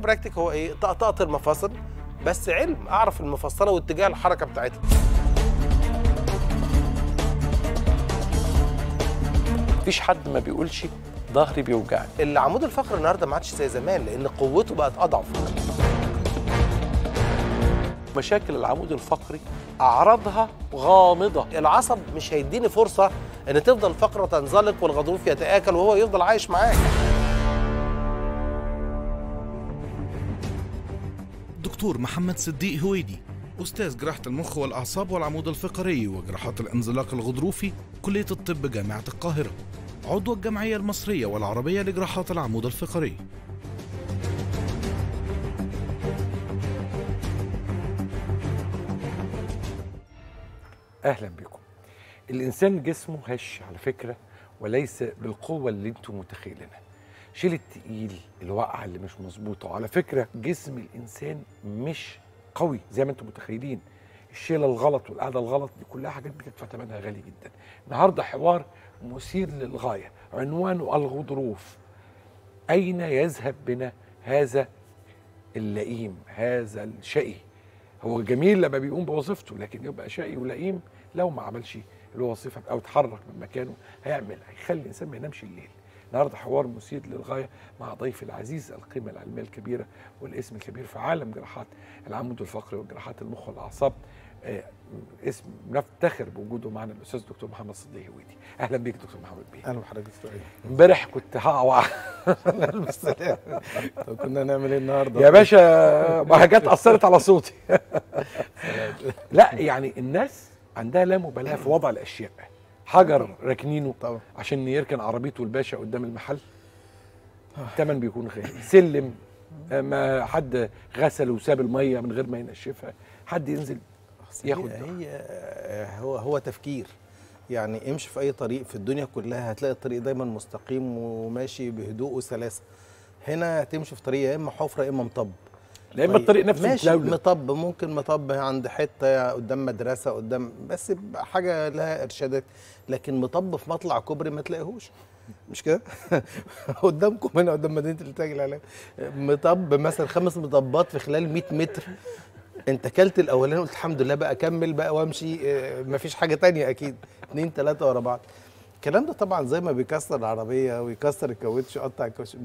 الكيروبراكتيك هو ايه طقطقه المفاصل بس علم اعرف المفصله واتجاه الحركه بتاعتها مفيش حد ما بيقولش ظهري بيوجعني اللي عمود الفقر النهارده ما عادش زي زمان لان قوته بقت اضعف مشاكل العمود الفقري اعراضها غامضه العصب مش هيديني فرصه ان تفضل فقره تنزلق والغضروف يتاكل وهو يفضل عايش معاك الدكتور محمد صديق هويدي أستاذ جراحة المخ والأعصاب والعمود الفقري وجراحات الانزلاق الغضروفي كلية الطب جامعة القاهرة عضو الجمعية المصرية والعربية لجراحات العمود الفقري أهلا بكم الإنسان جسمه هش على فكرة وليس بالقوة اللي انتم متخيلينها شيل التقيل الواقعه اللي مش مظبوطه وعلى فكره جسم الانسان مش قوي زي ما انتم متخيلين الشيله الغلط والقعده الغلط دي كلها حاجات بتدفع ثمنها غالي جدا النهارده حوار مثير للغايه عنوانه الغضروف اين يذهب بنا هذا اللئيم هذا الشقي هو جميل لما بيقوم بوظيفته لكن يبقى شقي ولئيم لو ما عملش الوظيفه او اتحرك من مكانه هيعمل هيخلي الانسان ما ينامش الليل النهارده حوار مثير للغايه مع ضيفي العزيز القيمه العلميه الكبيره والاسم الكبير في عالم جراحات العمود الفقري وجراحات المخ والاعصاب آه، اسم نفتخر بوجوده معنا الاستاذ دكتور محمد صديق هويدي اهلا بيك دكتور محمد بيه اهلا بحضرتك استاذ امبارح كنت هقع كنا نعمل ايه النهارده يا باشا حاجات اثرت على صوتي لا يعني الناس عندها لا مبالاه في وضع الاشياء حجر راكنينه طبعا عشان يركن عربيته الباشا قدام المحل تمن بيكون غالي سلم ما حد غسل وساب الميه من غير ما ينشفها حد ينزل ياخد هي آه، هو هو تفكير يعني امشي في اي طريق في الدنيا كلها هتلاقي الطريق دايما مستقيم وماشي بهدوء وسلاسه هنا تمشي في طريق يا اما حفره يا اما مطب لا اما الطريق نفسه ماشي مطب ممكن مطب عند حته قدام مدرسه قدام بس حاجه لها ارشادات لكن مطب في مطلع كوبري ما تلاقيهوش مش كده قدامكم هنا قدام مدينه الانتاج الاعلامي مطب مثلا خمس مطبات في خلال 100 متر انت كلت الاولاني قلت الحمد لله بقى اكمل بقى وامشي آه، مفيش حاجه تانية اكيد اثنين ثلاثه ورا بعض الكلام ده طبعا زي ما بيكسر العربيه ويكسر الكاوتش يقطع الكاوتش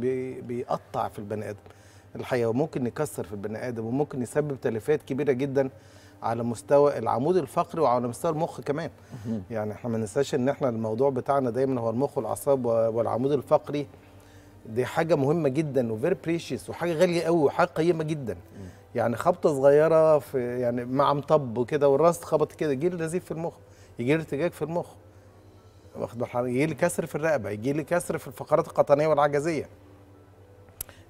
بيقطع في البني ادم الحقيقه وممكن يكسر في البني ادم وممكن يسبب تلفات كبيره جدا على مستوى العمود الفقري وعلى مستوى المخ كمان يعني احنا ما ننساش ان احنا الموضوع بتاعنا دايما هو المخ والاعصاب والعمود الفقري دي حاجه مهمه جدا وفيري بريشيس وحاجه غاليه قوي وحاجه قيمه جدا يعني خبطه صغيره في يعني مع مطب كده والراس خبط كده يجي لي نزيف في المخ يجي لي ارتجاج في المخ واخد بالك يجي لي كسر في الرقبه يجي لي كسر في الفقرات القطنيه والعجزيه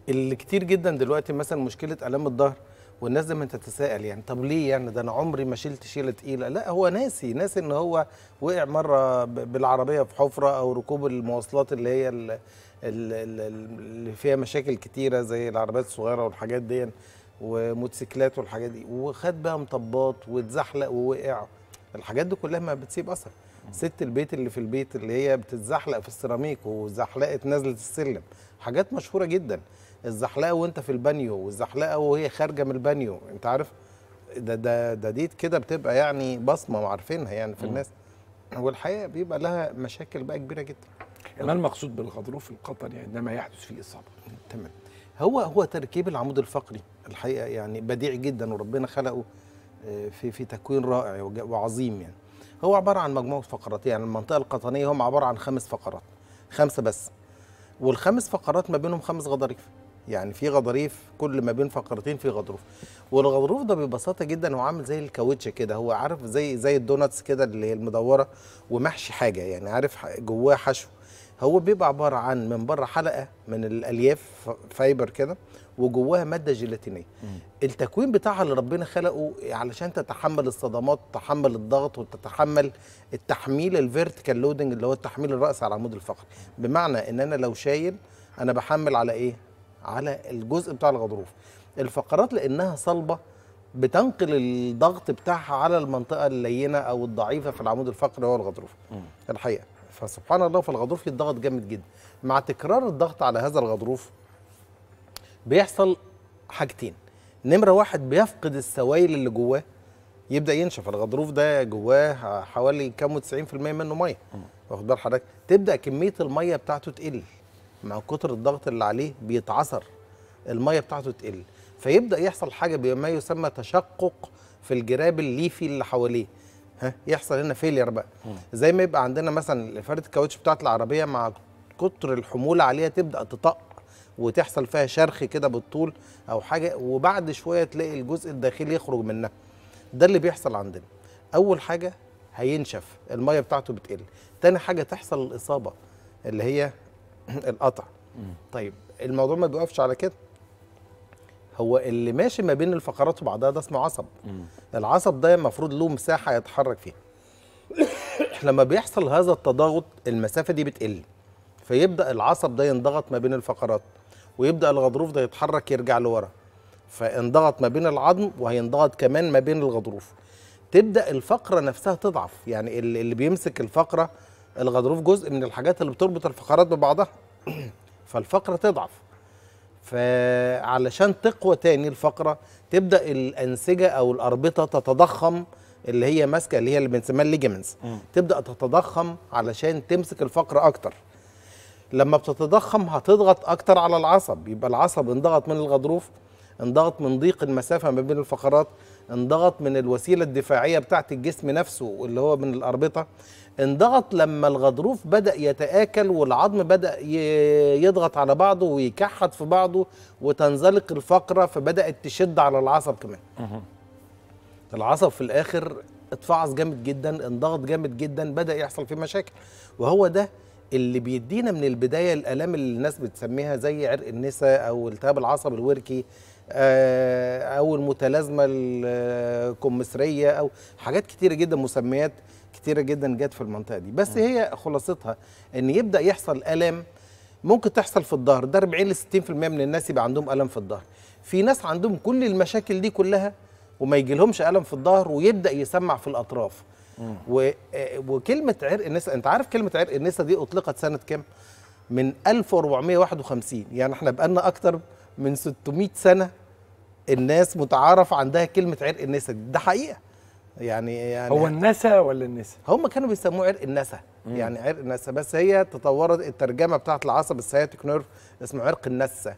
اللي كتير جدا دلوقتي مثلا مشكله الام الظهر والناس دايما تتساءل يعني طب ليه يعني ده انا عمري ما شلت شيله تقيله لا هو ناسي ناسي ان هو وقع مره بالعربيه في حفره او ركوب المواصلات اللي هي اللي فيها مشاكل كتيره زي العربيات الصغيره والحاجات دي وموتوسيكلات والحاجات دي وخد بقى مطبات واتزحلق ووقع الحاجات دي كلها ما بتسيب اثر ست البيت اللي في البيت اللي هي بتتزحلق في السيراميك وزحلقت نازله السلم حاجات مشهوره جدا الزحلقه وانت في البانيو والزحلقه وهي خارجه من البانيو انت عارف ده ده ده دي كده بتبقى يعني بصمه وعارفينها يعني في الناس والحقيقه بيبقى لها مشاكل بقى كبيره جدا ما المقصود بالغضروف القطري عندما يعني؟ يحدث فيه اصابه تمام هو هو تركيب العمود الفقري الحقيقه يعني بديع جدا وربنا خلقه آه، في في تكوين رائع وعظيم يعني هو عباره عن مجموعه فقرات يعني المنطقه القطنيه هم عباره عن خمس فقرات خمسه بس والخمس فقرات ما بينهم خمس غضاريف يعني في غضاريف كل ما بين فقرتين في غضروف والغضروف ده ببساطه جدا هو عامل زي الكاوتش كده هو عارف زي زي الدوناتس كده اللي هي المدوره ومحشي حاجه يعني عارف جواه حشو هو بيبقى عباره عن من بره حلقه من الالياف فايبر كده وجواها ماده جيلاتينيه التكوين بتاعها اللي ربنا خلقه علشان تتحمل الصدمات تتحمل الضغط وتتحمل التحميل الفيرتيكال لودنج اللي هو التحميل الراس على العمود الفقري بمعنى ان انا لو شايل انا بحمل على ايه على الجزء بتاع الغضروف الفقرات لانها صلبه بتنقل الضغط بتاعها على المنطقه اللينه او الضعيفه في العمود الفقري هو الغضروف الحقيقه فسبحان الله فالغضروف يتضغط جامد جدا مع تكرار الضغط على هذا الغضروف بيحصل حاجتين نمره واحد بيفقد السوائل اللي جواه يبدا ينشف الغضروف ده جواه حوالي كام 90% منه ميه واخد بال حضرتك تبدا كميه الميه بتاعته تقل مع كتر الضغط اللي عليه بيتعثر الميه بتاعته تقل فيبدا يحصل حاجه بما يسمى تشقق في الجراب الليفي اللي حواليه ها يحصل هنا فيلير بقى زي ما يبقى عندنا مثلا فرده الكاوتش بتاعت العربيه مع كتر الحموله عليها تبدا تطق وتحصل فيها شرخ كده بالطول او حاجه وبعد شويه تلاقي الجزء الداخلي يخرج منها ده اللي بيحصل عندنا اول حاجه هينشف الميه بتاعته بتقل تاني حاجه تحصل الاصابه اللي هي القطع طيب الموضوع ما بيقفش على كده هو اللي ماشي ما بين الفقرات وبعضها ده اسمه عصب العصب ده المفروض له مساحه يتحرك فيها لما بيحصل هذا التضاغط المسافه دي بتقل فيبدا العصب ده ينضغط ما بين الفقرات ويبدا الغضروف ده يتحرك يرجع لورا فانضغط ما بين العظم وهينضغط كمان ما بين الغضروف تبدا الفقره نفسها تضعف يعني اللي بيمسك الفقره الغضروف جزء من الحاجات اللي بتربط الفقرات ببعضها فالفقره تضعف فعلشان تقوى تاني الفقره تبدا الانسجه او الاربطه تتضخم اللي هي ماسكه اللي هي اللي بنسميها الليجمنتس تبدا تتضخم علشان تمسك الفقره اكتر لما بتتضخم هتضغط اكتر على العصب يبقى العصب انضغط من الغضروف انضغط من ضيق المسافه ما بين الفقرات انضغط من الوسيله الدفاعيه بتاعه الجسم نفسه اللي هو من الاربطه انضغط لما الغضروف بدا يتاكل والعظم بدا يضغط على بعضه ويكحد في بعضه وتنزلق الفقره فبدات تشد على العصب كمان العصب في الاخر اتفعص جامد جدا انضغط جامد جدا بدا يحصل فيه مشاكل وهو ده اللي بيدينا من البدايه الالام اللي الناس بتسميها زي عرق النسا او التهاب العصب الوركي آه، او المتلازمه الكمثريه او حاجات كتيره جدا مسميات كتيره جدا جت في المنطقه دي بس هي خلاصتها ان يبدا يحصل الام ممكن تحصل في الظهر ده 40 ل 60% من الناس يبقى عندهم الم في الظهر في ناس عندهم كل المشاكل دي كلها وما يجيلهمش الم في الظهر ويبدا يسمع في الاطراف و... آه، وكلمه عرق النسا انت عارف كلمه عرق النسا دي اطلقت سنه كام من 1451 يعني احنا بقالنا اكتر من 600 سنه الناس متعارف عندها كلمه عرق النسا ده حقيقه يعني يعني هو النسا ولا النسا؟ هم كانوا بيسموه عرق النسا يعني عرق النسا بس هي تطورت الترجمه بتاعت العصب السياتيك نيرف اسمه عرق النسا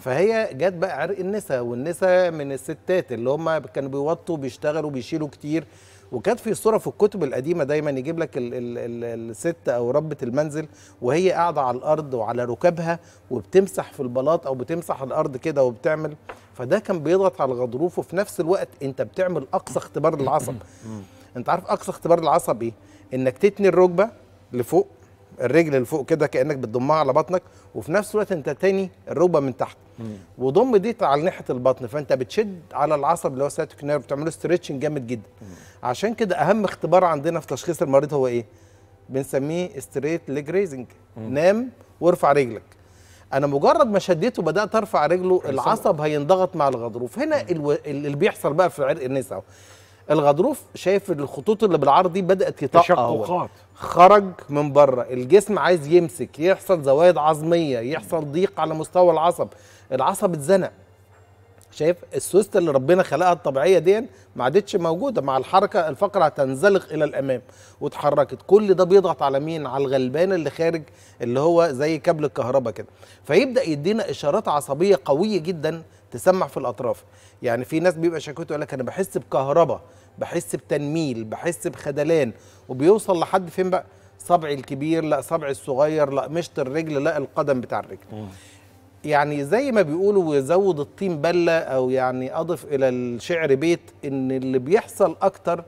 فهي جت بقى عرق النسا والنسا من الستات اللي هم كانوا بيوطوا بيشتغلوا بيشيلوا كتير وكانت في صوره في الكتب القديمه دايما يجيب لك ال ال ال الست او ربه المنزل وهي قاعده على الارض وعلى ركبها وبتمسح في البلاط او بتمسح الارض كده وبتعمل فده كان بيضغط على الغضروف وفي نفس الوقت انت بتعمل اقصى اختبار للعصب انت عارف اقصى اختبار للعصب ايه انك تتني الركبه لفوق الرجل اللي فوق كده كانك بتضمها على بطنك وفي نفس الوقت انت تاني الركبه من تحت وضم دي على ناحيه البطن فانت بتشد على العصب اللي هو ساتك نيرف بتعمله ستريتشنج جامد جدا مم. عشان كده اهم اختبار عندنا في تشخيص المريض هو ايه بنسميه ستريت ليج ريزنج نام وارفع رجلك انا مجرد ما شديته بدات ارفع رجله العصب هينضغط مع الغضروف هنا اللي بيحصل بقى في عرق النساء الغضروف شايف الخطوط اللي بالعرض دي بدات تشققات خرج من بره الجسم عايز يمسك يحصل زوايد عظميه يحصل ضيق على مستوى العصب العصب اتزنق شايف السوست اللي ربنا خلقها الطبيعيه دي ما عادتش موجوده مع الحركه الفقره هتنزلق الى الامام واتحركت كل ده بيضغط على مين على الغلبان اللي خارج اللي هو زي كابل الكهرباء كده فيبدا يدينا اشارات عصبيه قويه جدا تسمع في الاطراف يعني في ناس بيبقى شكوته يقول لك انا بحس بكهرباء بحس بتنميل بحس بخدلان وبيوصل لحد فين بقى صبعي الكبير لا صبعي الصغير لا مشط الرجل لا القدم بتاع الرجل يعني زي ما بيقولوا ويزود الطين بله او يعني اضف الى الشعر بيت ان اللي بيحصل اكتر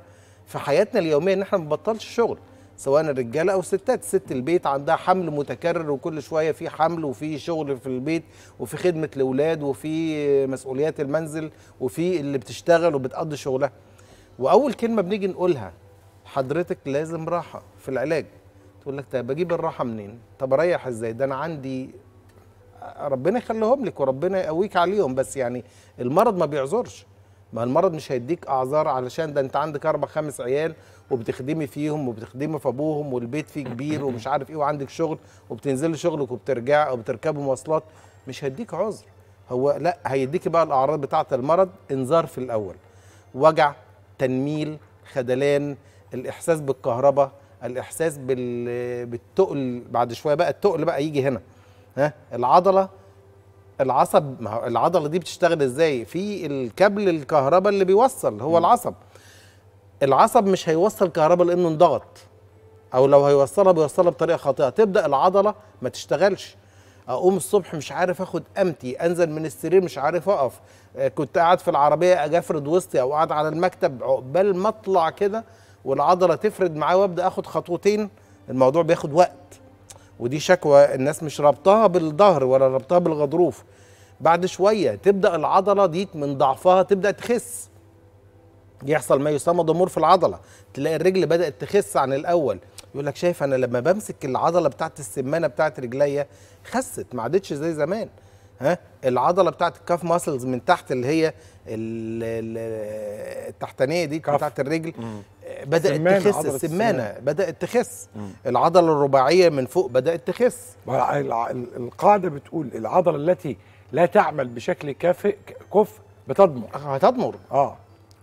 في حياتنا اليوميه ان احنا ما بنبطلش شغل سواء الرجاله او الستات ست البيت عندها حمل متكرر وكل شويه في حمل وفي شغل في البيت وفي خدمه الاولاد وفي مسؤوليات المنزل وفي اللي بتشتغل وبتقضي شغلها واول كلمه بنيجي نقولها حضرتك لازم راحه في العلاج تقول لك طب اجيب الراحه منين طب اريح ازاي ده انا عندي ربنا يخليهم لك وربنا يقويك عليهم بس يعني المرض ما بيعذرش ما المرض مش هيديك اعذار علشان ده انت عندك اربع خمس عيال وبتخدمي فيهم وبتخدمي في ابوهم والبيت فيه كبير ومش عارف ايه وعندك شغل وبتنزلي شغلك وبترجعي وبتركبي مواصلات مش هيديك عذر هو لا هيديكي بقى الاعراض بتاعه المرض انذار في الاول وجع تنميل خدلان الاحساس بالكهرباء الاحساس بال... بالتقل بعد شويه بقى التقل بقى يجي هنا ها العضله العصب ما العضله دي بتشتغل ازاي في الكابل الكهرباء اللي بيوصل هو العصب العصب مش هيوصل كهرباء لانه انضغط او لو هيوصلها بيوصلها بطريقه خاطئه تبدا العضله ما تشتغلش اقوم الصبح مش عارف اخد امتي انزل من السرير مش عارف اقف آه، كنت قاعد في العربيه اجي افرد وسطي او قاعد على المكتب عقبال ما اطلع كده والعضله تفرد معايا وابدا اخد خطوتين الموضوع بياخد وقت ودي شكوى الناس مش رابطاها بالظهر ولا رابطاها بالغضروف بعد شويه تبدا العضله دي من ضعفها تبدا تخس يحصل ما يسمى ضمور في العضله تلاقي الرجل بدات تخس عن الاول يقول لك شايف انا لما بمسك العضله بتاعت السمانه بتاعت رجليا خست ما عادتش زي زمان ها العضله بتاعت الكاف ماسلز من تحت اللي هي التحتانيه دي كاف. بتاعت الرجل مم. بدات تخس السمانه بدات تخس العضله الرباعيه من فوق بدات تخس القاعده بتقول العضله التي لا تعمل بشكل كافئ كفء بتضمر هتضمر اه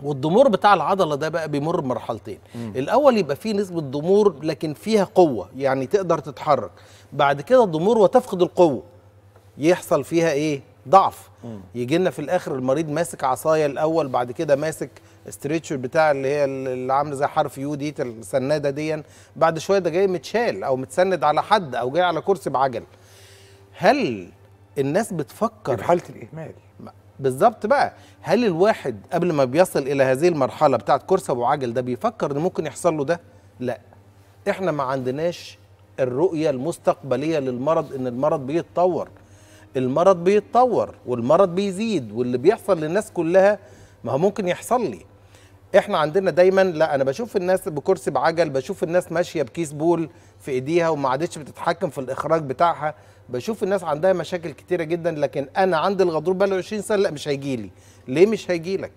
والضمور بتاع العضله ده بقى بيمر بمرحلتين الاول يبقى فيه نسبه ضمور لكن فيها قوه يعني تقدر تتحرك بعد كده الضمور وتفقد القوه يحصل فيها ايه ضعف يجي لنا في الاخر المريض ماسك عصايه الاول بعد كده ماسك ستريتشر بتاع اللي هي اللي عامله زي حرف يو دي السناده دي بعد شويه ده جاي متشال او متسند على حد او جاي على كرسي بعجل هل الناس بتفكر في حاله الاهمال بالظبط بقى هل الواحد قبل ما بيصل الى هذه المرحله بتاعه كرسي ابو عجل ده بيفكر ان ممكن يحصل له ده لا احنا ما عندناش الرؤيه المستقبليه للمرض ان المرض بيتطور المرض بيتطور والمرض بيزيد واللي بيحصل للناس كلها ما هو ممكن يحصل لي احنا عندنا دايما لا انا بشوف الناس بكرسي بعجل بشوف الناس ماشيه بكيس بول في ايديها وما عادتش بتتحكم في الاخراج بتاعها بشوف الناس عندها مشاكل كتيره جدا لكن انا عندي الغضروف بقاله 20 سنه لا مش هيجي لي ليه مش هيجي لك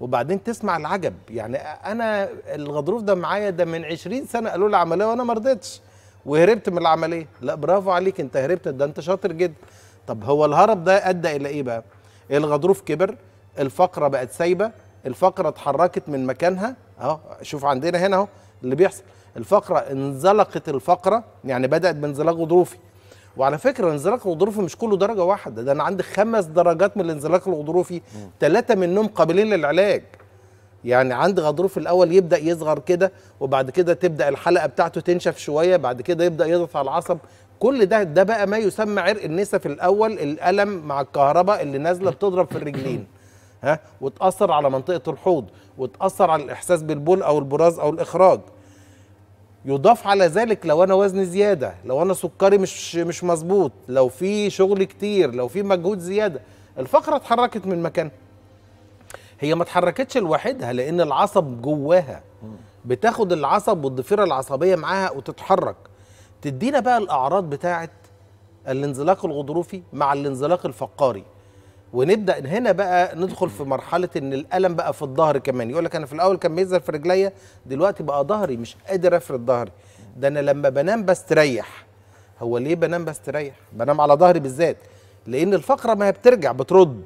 وبعدين تسمع العجب يعني انا الغضروف ده معايا ده من 20 سنه قالوا لي عمليه وانا ما رضيتش وهربت من العمليه لا برافو عليك انت هربت ده انت شاطر جدا طب هو الهرب ده ادى الى ايه بقى الغضروف كبر الفقره بقت سايبه الفقره اتحركت من مكانها اهو شوف عندنا هنا اهو اللي بيحصل الفقره انزلقت الفقره يعني بدات بانزلاق غضروفي وعلى فكره الانزلاق الغضروفي مش كله درجه واحده ده انا عندي خمس درجات من الانزلاق الغضروفي ثلاثه منهم قابلين للعلاج يعني عندي غضروف الاول يبدا يصغر كده وبعد كده تبدا الحلقه بتاعته تنشف شويه بعد كده يبدا يضغط على العصب كل ده ده بقى ما يسمى عرق النسا في الاول الالم مع الكهرباء اللي نازله بتضرب في الرجلين ها وتاثر على منطقه الحوض وتاثر على الاحساس بالبول او البراز او الاخراج يضاف على ذلك لو انا وزني زياده لو انا سكري مش مش مظبوط لو في شغل كتير لو في مجهود زياده الفقره اتحركت من مكانها هي ما اتحركتش لوحدها لان العصب جواها بتاخد العصب والضفيره العصبيه معاها وتتحرك تدينا بقى الاعراض بتاعه الانزلاق الغضروفي مع الانزلاق الفقاري ونبدا هنا بقى ندخل في مرحله ان الالم بقى في الظهر كمان يقول لك انا في الاول كان بيظهر في رجليا دلوقتي بقى ظهري مش قادر افرد ظهري ده انا لما بنام بستريح هو ليه بنام بستريح بنام على ظهري بالذات لان الفقره ما هي بترجع بترد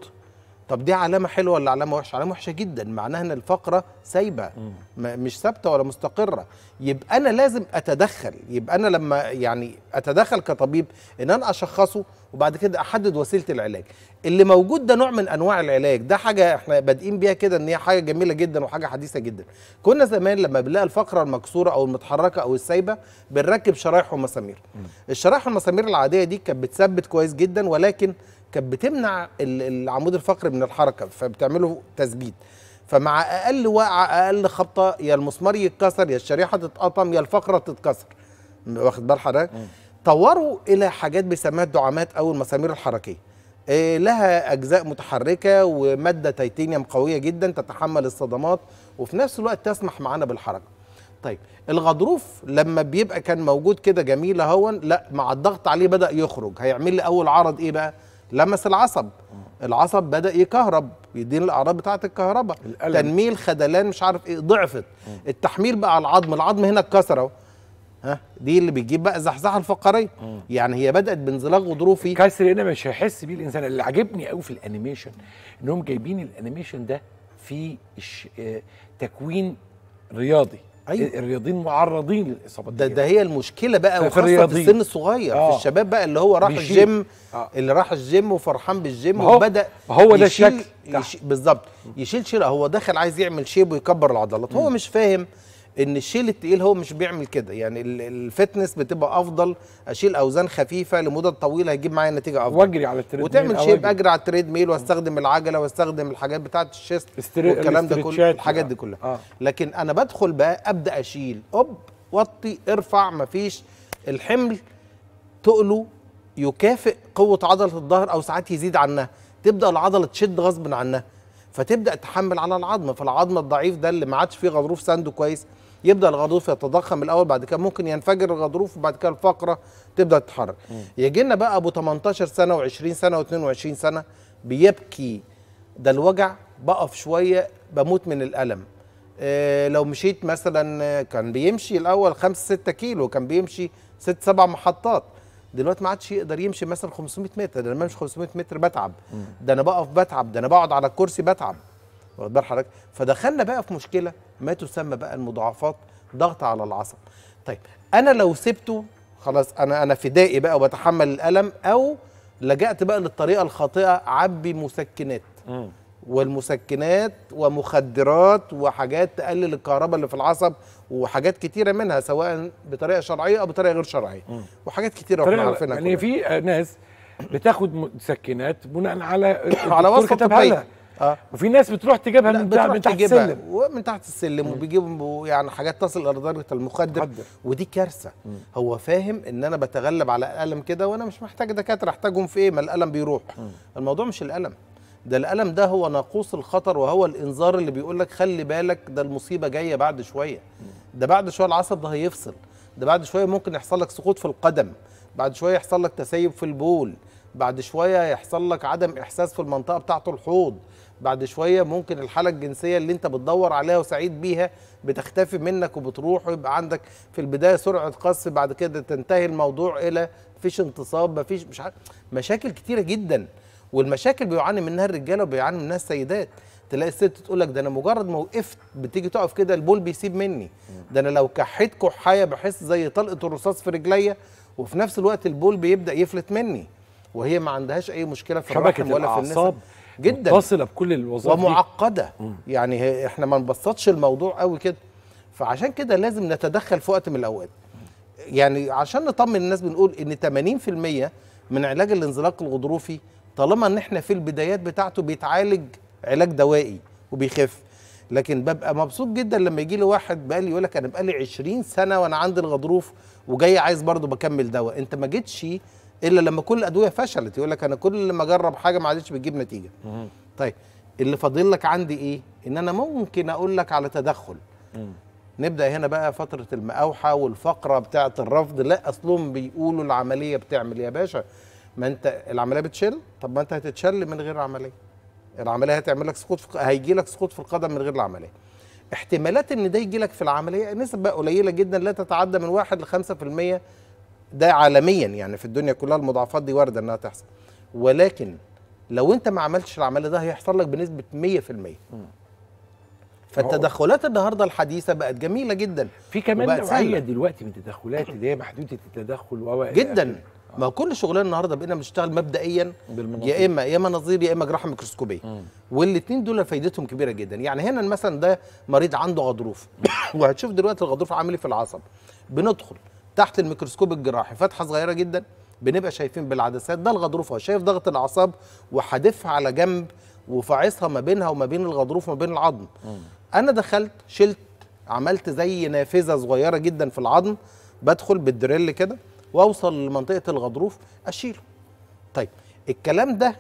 طب دي علامه حلوه ولا علامه وحشه علامه وحشه جدا معناها ان الفقره سايبه مش ثابته ولا مستقره يبقى انا لازم اتدخل يبقى انا لما يعني اتدخل كطبيب ان انا اشخصه وبعد كده احدد وسيله العلاج اللي موجود ده نوع من انواع العلاج ده حاجه احنا بادئين بيها كده ان هي حاجه جميله جدا وحاجه حديثه جدا كنا زمان لما بنلاقي الفقره المكسوره او المتحركه او السايبه بنركب شرايح ومسامير الشرايح والمسامير العاديه دي كانت بتثبت كويس جدا ولكن كانت بتمنع العمود الفقري من الحركه فبتعمله تثبيت فمع اقل وقعه اقل خبطه يا المسمار يتكسر يا الشريحه تتقطم يا الفقره تتكسر واخد بال حضرتك طوروا الى حاجات بيسموها الدعامات او المسامير الحركيه إيه لها اجزاء متحركه وماده تيتانيوم قويه جدا تتحمل الصدمات وفي نفس الوقت تسمح معانا بالحركه طيب الغضروف لما بيبقى كان موجود كده جميل اهون لا مع الضغط عليه بدا يخرج هيعمل لي اول عرض ايه بقى لمس العصب العصب بدا يكهرب يديني الاعراض بتاعه الكهرباء تنميل خدلان مش عارف ايه ضعفت م. التحميل بقى على العظم العظم هنا اتكسر اهو ها دي اللي بتجيب بقى الزحزحه الفقريه يعني هي بدات بانزلاق غضروفي كسر هنا مش هيحس بيه الانسان اللي عجبني قوي في الانيميشن انهم جايبين الانيميشن ده في آه، تكوين رياضي أيوة. الرياضيين معرضين للاصابات ده, ده هي المشكله بقى وخاصه في, في السن الصغير آه. في الشباب بقى اللي هو راح الجيم آه. اللي راح الجيم وفرحان بالجيم هو وبدا هو ده الشكل بالظبط يشيل شيله هو داخل عايز يعمل شيب ويكبر العضلات هو مش فاهم ان الشيل التقيل هو مش بيعمل كده يعني الفتنس بتبقى افضل اشيل اوزان خفيفه لمده طويله هيجيب معايا نتيجه افضل واجري على التريد وتعمل شيب اجري على التريد ميل واستخدم العجله واستخدم الحاجات بتاعه الشيست والكلام ده كله الحاجات دي كلها آه. لكن انا بدخل بقى ابدا اشيل اوب وطي ارفع مفيش الحمل تقله يكافئ قوه عضله الظهر او ساعات يزيد عنها تبدا العضله تشد غصب عنها فتبدا تحمل على العظم فالعظم الضعيف ده اللي ما عادش فيه غضروف سنده كويس يبدا الغضروف يتضخم الاول بعد كده ممكن ينفجر الغضروف وبعد كده الفقره تبدا تتحرك يجي لنا بقى ابو 18 سنه و20 سنه و22 سنه بيبكي ده الوجع بقف شويه بموت من الالم إيه لو مشيت مثلا آه، كان بيمشي الاول 5 6 كيلو كان بيمشي 6 7 محطات دلوقتي ما عادش يقدر يمشي مثلا 500 متر ده انا بمشي 500 متر بتعب ده انا بقف بتعب ده انا بقعد على الكرسي بتعب واخد بال حضرتك فدخلنا بقى في مشكله ما تسمى بقى المضاعفات ضغط على العصب طيب انا لو سبته خلاص انا انا فدائي بقى وبتحمل الالم او لجأت بقى للطريقه الخاطئه عبي مسكنات والمسكنات ومخدرات وحاجات تقلل الكهرباء اللي في العصب وحاجات كتيره منها سواء بطريقه شرعيه او بطريقه غير شرعيه وحاجات كتيره احنا عارفينها يعني في ناس بتاخد مسكنات بناء على على وصفه طبيه اه وفي ناس بتروح تجيبها من, بتروح من تحت السلم ومن تحت السلم وبيجيبوا يعني حاجات تصل الى درجه المخدر حدر. ودي كارثه هو فاهم ان انا بتغلب على الالم كده وانا مش محتاج دكاتره احتاجهم في ايه ما الالم بيروح مم. الموضوع مش الالم ده الألم ده هو ناقوس الخطر وهو الإنذار اللي بيقول لك خلي بالك ده المصيبة جاية بعد شوية ده بعد شوية العصب ده هيفصل ده بعد شوية ممكن يحصل لك سقوط في القدم بعد شوية يحصل لك تسيب في البول بعد شوية يحصل لك عدم إحساس في المنطقة بتاعه الحوض بعد شوية ممكن الحالة الجنسية اللي انت بتدور عليها وسعيد بيها بتختفي منك وبتروح ويبقى عندك في البداية سرعة قص بعد كده تنتهي الموضوع إلى مفيش انتصاب مفيش مش عارف مشاكل كتيرة جدا والمشاكل بيعاني منها الرجاله وبيعاني منها السيدات تلاقي الست تقول لك ده انا مجرد ما وقفت بتيجي تقف كده البول بيسيب مني ده انا لو كحيت كحايه بحس زي طلقه الرصاص في رجليا وفي نفس الوقت البول بيبدا يفلت مني وهي ما عندهاش اي مشكله في الرحم ولا في النساء جدا متصله بكل الوظائف ومعقده دي. يعني احنا ما نبسطش الموضوع قوي كده فعشان كده لازم نتدخل في وقت من الاوقات يعني عشان نطمن الناس بنقول ان 80% من علاج الانزلاق الغضروفي طالما ان احنا في البدايات بتاعته بيتعالج علاج دوائي وبيخف لكن ببقى مبسوط جدا لما يجي لي واحد بقى لي يقول لك انا بقى لي 20 سنه وانا عندي الغضروف وجاي عايز برضه بكمل دواء انت ما جيتش الا لما كل الادويه فشلت يقول لك انا كل لما اجرب حاجه ما عادتش بتجيب نتيجه طيب اللي فاضل لك عندي ايه ان انا ممكن اقول لك على تدخل نبدا هنا بقى فتره المقاوحه والفقره بتاعه الرفض لا اصلهم بيقولوا العمليه بتعمل إيه يا باشا ما انت العمليه بتشل طب ما انت هتتشل من غير عمليه العمليه هتعمل لك سقوط في... هيجي لك سقوط في القدم من غير العمليه احتمالات ان ده يجي لك في العمليه نسبه قليله جدا لا تتعدى من 1 ل 5% ده عالميا يعني في الدنيا كلها المضاعفات دي وارده انها تحصل ولكن لو انت ما عملتش العمليه ده هيحصل لك بنسبه 100% فالتدخلات النهارده الحديثه بقت جميله جدا في كمان نوعيه دلوقتي من التدخلات اللي هي محدوده التدخل جدا ما كل شغلانه النهارده بقينا بنشتغل مبدئيا يا اما يا اما نظير يا اما جراحه ميكروسكوبيه والاثنين دول فايدتهم كبيره جدا يعني هنا مثلا ده مريض عنده غضروف وهتشوف دلوقتي الغضروف عامل ايه في العصب بندخل تحت الميكروسكوب الجراحي فتحه صغيره جدا بنبقى شايفين بالعدسات ده الغضروف هو شايف ضغط الاعصاب وحادفها على جنب وفاعصها ما بينها وما بين الغضروف وما بين العظم انا دخلت شلت عملت زي نافذه صغيره جدا في العظم بدخل بالدريل كده واوصل لمنطقه الغضروف اشيله طيب الكلام ده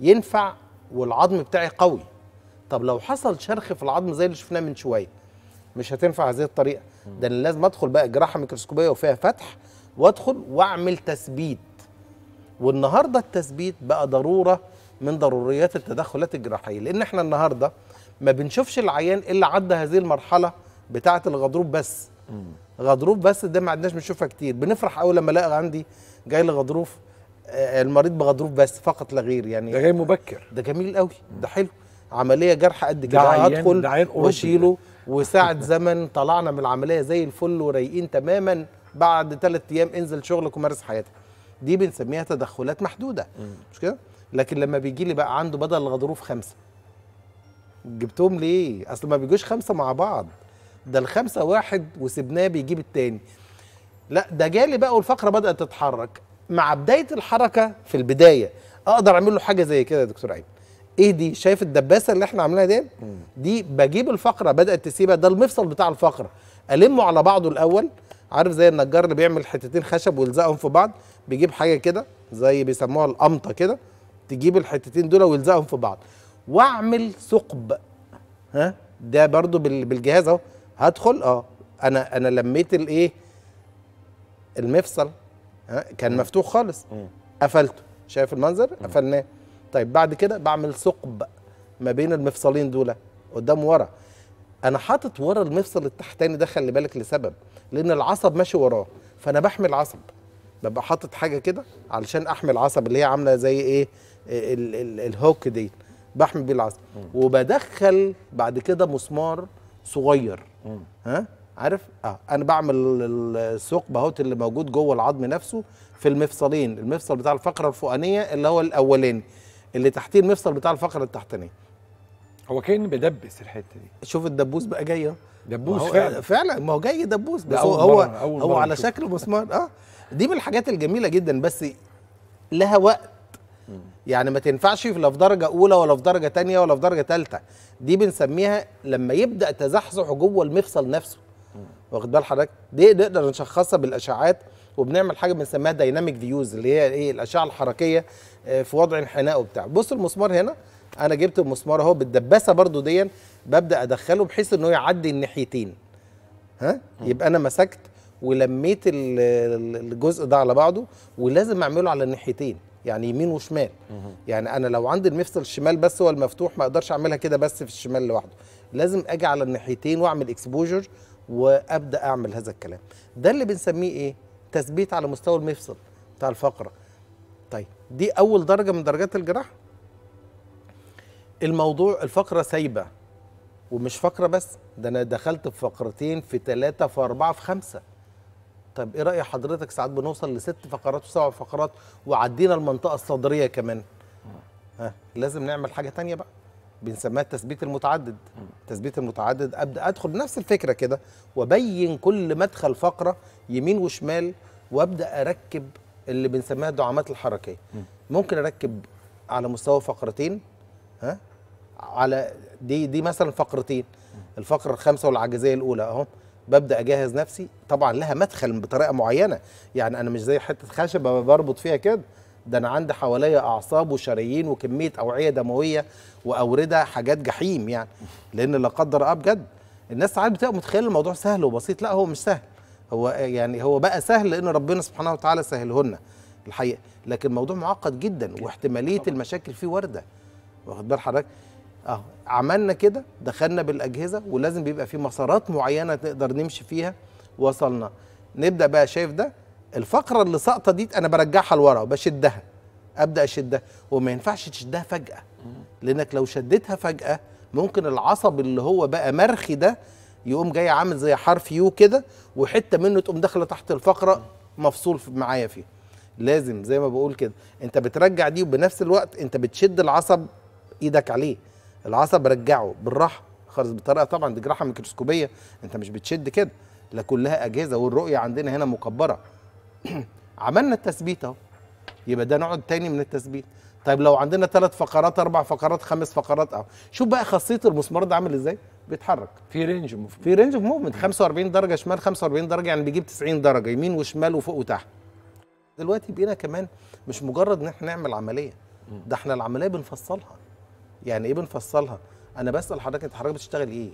ينفع والعظم بتاعي قوي طب لو حصل شرخ في العظم زي اللي شفناه من شويه مش هتنفع هذه الطريقه ده انا لازم ادخل بقى جراحه ميكروسكوبيه وفيها فتح وادخل واعمل تثبيت والنهارده التثبيت بقى ضروره من ضروريات التدخلات الجراحيه لان احنا النهارده ما بنشوفش العيان الا عدى هذه المرحله بتاعه الغضروف بس غضروف بس ده ما عدناش بنشوفها كتير بنفرح قوي لما الاقي عندي جاي لي غضروف آه، المريض بغضروف بس فقط لا غير يعني ده جاي مبكر ده جميل قوي ده حلو عمليه جرح قد كده ادخل واشيله وساعه زمن طلعنا من العمليه زي الفل ورايقين تماما بعد ثلاث ايام انزل شغلك ومارس حياتك دي بنسميها تدخلات محدوده مش كده لكن لما بيجي لي بقى عنده بدل الغضروف خمسه جبتهم ليه اصل ما بيجوش خمسه مع بعض ده الخمسة واحد وسبناه بيجيب التاني لا ده جالي بقى والفقرة بدأت تتحرك مع بداية الحركة في البداية أقدر أعمل له حاجة زي كده يا دكتور عيد ايه دي شايف الدباسه اللي احنا عاملينها دي دي بجيب الفقره بدات تسيبها ده المفصل بتاع الفقره المه على بعضه الاول عارف زي النجار اللي بيعمل حتتين خشب ويلزقهم في بعض بيجيب حاجه كده زي بيسموها القمطه كده تجيب الحتتين دول ويلزقهم في بعض واعمل ثقب ها ده برضو بالجهاز اهو هدخل اه انا انا لميت الايه المفصل آه، كان مفتوح خالص قفلته شايف المنظر قفلناه طيب بعد كده بعمل ثقب ما بين المفصلين دول قدام ورا انا حاطط ورا المفصل التحتاني ده خلي بالك لسبب لان العصب ماشي وراه فانا بحمي العصب ببقى حاطط حاجه كده علشان احمي العصب اللي هي عامله زي ايه الهوك دي بحمي بيه العصب وبدخل بعد كده مسمار صغير ها عارف اه انا بعمل الثقب اهوت اللي موجود جوه العظم نفسه في المفصلين المفصل بتاع الفقره الفوقانيه اللي هو الاولاني اللي تحتيه المفصل بتاع الفقره التحتانيه هو كان بدبس الحته دي شوف الدبوس بقى جاي دبوس فعلا فعلا ما هو جاي دبوس بس هو هو, هو على شكل مسمار اه دي من الحاجات الجميله جدا بس لها وقت يعني ما تنفعش لا في درجه اولى ولا في درجه ثانيه ولا في درجه ثالثه دي بنسميها لما يبدا تزحزح جوه المفصل نفسه واخد بال حضرتك دي نقدر نشخصها بالاشعاعات وبنعمل حاجه بنسميها دايناميك فيوز اللي هي ايه الاشعه الحركيه آه، في وضع انحناء وبتاع بص المسمار هنا انا جبت المسمار اهو بالدباسه برضو دي ببدا ادخله بحيث انه يعدي الناحيتين ها يبقى انا مسكت ولميت الجزء ده على بعضه ولازم اعمله على الناحيتين يعني يمين وشمال يعني انا لو عندي المفصل الشمال بس هو المفتوح ما اقدرش اعملها كده بس في الشمال لوحده لازم اجي على الناحيتين واعمل اكسبوجر وابدا اعمل هذا الكلام ده اللي بنسميه ايه تثبيت على مستوى المفصل بتاع الفقره طيب دي اول درجه من درجات الجراحه الموضوع الفقره سايبه ومش فقره بس ده انا دخلت في فقرتين في ثلاثه في اربعه في خمسه طيب ايه راي حضرتك ساعات بنوصل لست فقرات وسبع فقرات وعدينا المنطقه الصدريه كمان ها لازم نعمل حاجه تانية بقى بنسميها التثبيت المتعدد التثبيت المتعدد ابدا ادخل نفس الفكره كده وابين كل مدخل فقره يمين وشمال وابدا اركب اللي بنسميها الدعامات الحركيه ممكن اركب على مستوى فقرتين ها على دي دي مثلا فقرتين الفقره الخامسه والعجزيه الاولى اهو ببدا اجهز نفسي طبعا لها مدخل بطريقه معينه يعني انا مش زي حته خشب بربط فيها كده ده انا عندي حواليا اعصاب وشرايين وكميه اوعيه دمويه واورده حاجات جحيم يعني لان لا قدر الله بجد الناس ساعات بتبقى متخيله الموضوع سهل وبسيط لا هو مش سهل هو يعني هو بقى سهل لان ربنا سبحانه وتعالى سهله لنا الحقيقه لكن الموضوع معقد جدا واحتماليه المشاكل فيه وارده واخد بال حضرتك اه عملنا كده دخلنا بالاجهزه ولازم بيبقى في مسارات معينه نقدر نمشي فيها وصلنا نبدا بقى شايف ده الفقره اللي ساقطه دي انا برجعها لورا وبشدها ابدا اشدها وما ينفعش تشدها فجاه لانك لو شدتها فجاه ممكن العصب اللي هو بقى مرخي ده يقوم جاي عامل زي حرف يو كده وحته منه تقوم داخله تحت الفقره مفصول معايا فيها لازم زي ما بقول كده انت بترجع دي وبنفس الوقت انت بتشد العصب ايدك عليه العصب رجعه بالراحه خالص بطريقه طبعا دي جراحه ميكروسكوبيه انت مش بتشد كده لا كلها اجهزه والرؤيه عندنا هنا مكبره عملنا التثبيت اهو يبقى ده نقعد تاني من التثبيت طيب لو عندنا ثلاث فقرات اربع فقرات خمس فقرات اهو شوف بقى خاصيه المسمار ده عامل ازاي بيتحرك في رينج موفمنت في رينج اوف موفمنت 45 درجه شمال 45 درجه يعني بيجيب 90 درجه يمين وشمال وفوق وتحت دلوقتي بقينا كمان مش مجرد ان احنا نعمل عمليه ده احنا العمليه بنفصلها يعني ايه بنفصلها انا بسال حضرتك انت حضرتك بتشتغل ايه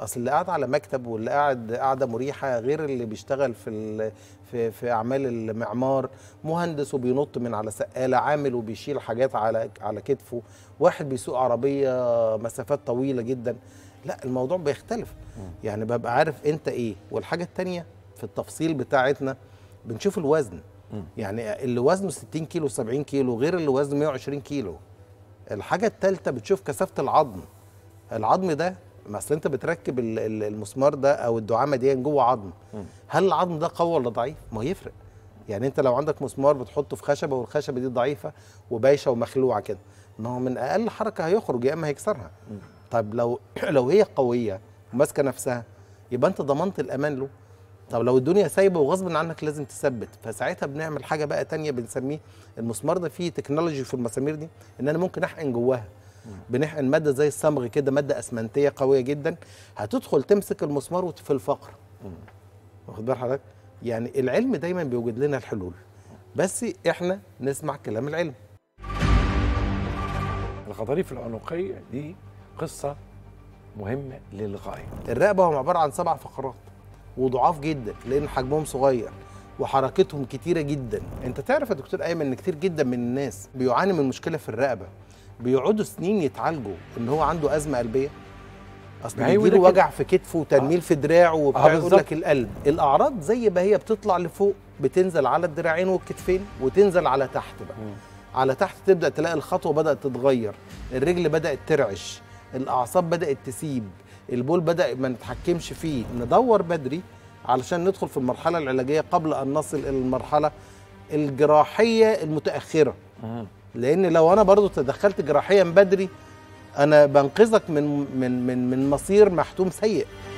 اصل اللي قاعد على مكتب واللي قاعد قاعده مريحه غير اللي بيشتغل في في في اعمال المعمار مهندس وبينط من على سقاله عامل وبيشيل حاجات على على كتفه واحد بيسوق عربيه مسافات طويله جدا لا الموضوع بيختلف يعني ببقى عارف انت ايه والحاجه الثانيه في التفصيل بتاعتنا بنشوف الوزن يعني اللي وزنه 60 كيلو 70 كيلو غير اللي وزنه 120 كيلو الحاجه الثالثه بتشوف كثافه العظم العظم ده ما اصل انت بتركب المسمار ده او الدعامه دي جوه عظم هل العظم ده قوي ولا ضعيف ما يفرق يعني انت لو عندك مسمار بتحطه في خشبه والخشبه دي ضعيفه وبايشه ومخلوعه كده ما هو من اقل حركه هيخرج يا اما هيكسرها طب لو لو هي قويه وماسكه نفسها يبقى انت ضمنت الامان له طب لو الدنيا سايبه وغصب عنك لازم تثبت فساعتها بنعمل حاجه بقى تانية بنسميه المسمار ده فيه تكنولوجي في المسامير دي ان انا ممكن احقن جواها بنحقن ماده زي الصمغ كده ماده اسمنتيه قويه جدا هتدخل تمسك المسمار في الفقر واخد بال حضرتك يعني العلم دايما بيوجد لنا الحلول بس احنا نسمع كلام العلم الغضاريف العنقية دي قصة مهمة للغاية الرقبة هو عبارة عن سبع فقرات وضعاف جدا لان حجمهم صغير وحركتهم كتيره جدا انت تعرف يا دكتور ايمن ان كتير جدا من الناس بيعاني من مشكله في الرقبه بيقعدوا سنين يتعالجوا ان هو عنده ازمه قلبيه اصل بيجيله وجع في كتفه وتنميل آه. في دراعه آه، وبتاع آه يقول لك القلب الاعراض زي ما هي بتطلع لفوق بتنزل على الدراعين والكتفين وتنزل على تحت بقى م. على تحت تبدا تلاقي الخطوه بدات تتغير الرجل بدات ترعش الاعصاب بدات تسيب البول بدا ما نتحكمش فيه ندور بدري علشان ندخل في المرحله العلاجيه قبل ان نصل الى المرحله الجراحيه المتاخره لان لو انا برضو تدخلت جراحيا بدري انا بنقذك من من من من مصير محتوم سيء